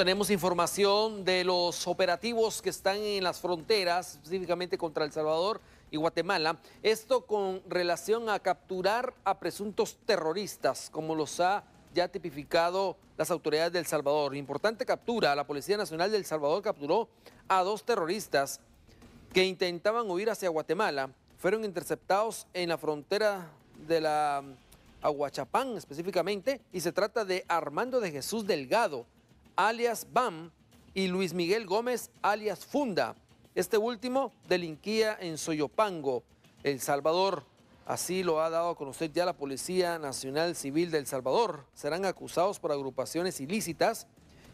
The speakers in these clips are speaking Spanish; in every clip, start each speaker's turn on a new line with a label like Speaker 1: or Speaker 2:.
Speaker 1: Tenemos información de los operativos que están en las fronteras, específicamente contra El Salvador y Guatemala. Esto con relación a capturar a presuntos terroristas, como los ha ya tipificado las autoridades del El Salvador. Importante captura. La Policía Nacional del El Salvador capturó a dos terroristas que intentaban huir hacia Guatemala. Fueron interceptados en la frontera de la Aguachapán específicamente y se trata de Armando de Jesús Delgado alias Bam, y Luis Miguel Gómez, alias Funda. Este último delinquía en Soyopango, El Salvador. Así lo ha dado con usted ya la Policía Nacional Civil de El Salvador. Serán acusados por agrupaciones ilícitas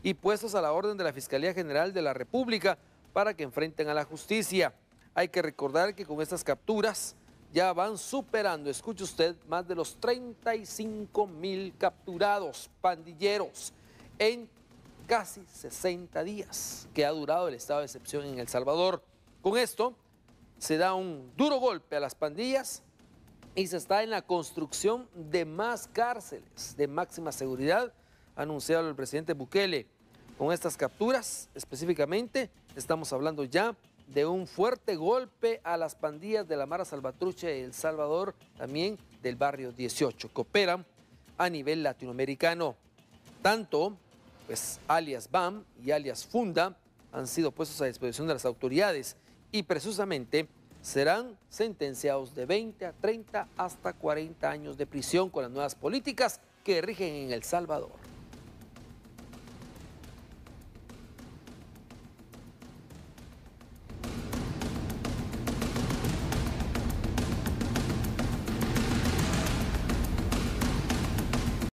Speaker 1: y puestos a la orden de la Fiscalía General de la República para que enfrenten a la justicia. Hay que recordar que con estas capturas ya van superando, escuche usted, más de los 35 mil capturados pandilleros en casi 60 días que ha durado el estado de excepción en El Salvador. Con esto se da un duro golpe a las pandillas y se está en la construcción de más cárceles de máxima seguridad, anunciado el presidente Bukele. Con estas capturas específicamente estamos hablando ya de un fuerte golpe a las pandillas de la Mara Salvatruche de El Salvador, también del barrio 18, que operan a nivel latinoamericano. Tanto pues alias BAM y alias Funda han sido puestos a disposición de las autoridades y precisamente serán sentenciados de 20 a 30 hasta 40 años de prisión con las nuevas políticas que rigen en El Salvador.